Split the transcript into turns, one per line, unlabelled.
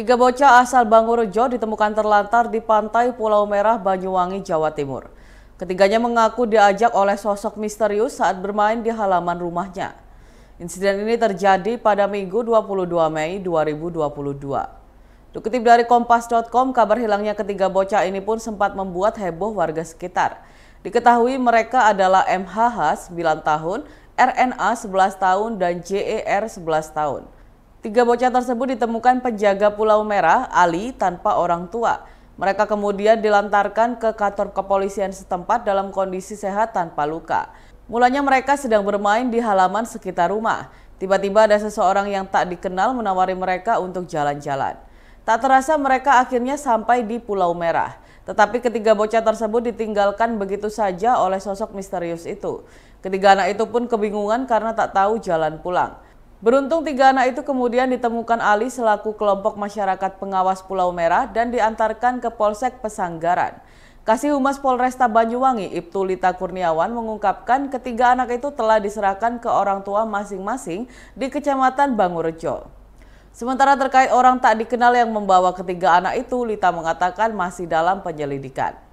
Tiga bocah asal Bangurjo ditemukan terlantar di pantai Pulau Merah, Banyuwangi, Jawa Timur. Ketiganya mengaku diajak oleh sosok misterius saat bermain di halaman rumahnya. Insiden ini terjadi pada Minggu 22 Mei 2022. Dikutip dari kompas.com, kabar hilangnya ketiga bocah ini pun sempat membuat heboh warga sekitar. Diketahui mereka adalah MHH 9 tahun, RNA 11 tahun, dan JER 11 tahun. Tiga bocah tersebut ditemukan penjaga Pulau Merah, Ali, tanpa orang tua. Mereka kemudian dilantarkan ke kantor kepolisian setempat dalam kondisi sehat tanpa luka. Mulanya mereka sedang bermain di halaman sekitar rumah. Tiba-tiba ada seseorang yang tak dikenal menawari mereka untuk jalan-jalan. Tak terasa mereka akhirnya sampai di Pulau Merah. Tetapi ketiga bocah tersebut ditinggalkan begitu saja oleh sosok misterius itu. Ketiga anak itu pun kebingungan karena tak tahu jalan pulang. Beruntung tiga anak itu kemudian ditemukan Ali selaku kelompok masyarakat pengawas Pulau Merah dan diantarkan ke Polsek Pesanggaran. Kasih Humas Polresta Banyuwangi, Ibtu Lita Kurniawan mengungkapkan ketiga anak itu telah diserahkan ke orang tua masing-masing di Kecamatan Bangurejo. Sementara terkait orang tak dikenal yang membawa ketiga anak itu, Lita mengatakan masih dalam penyelidikan.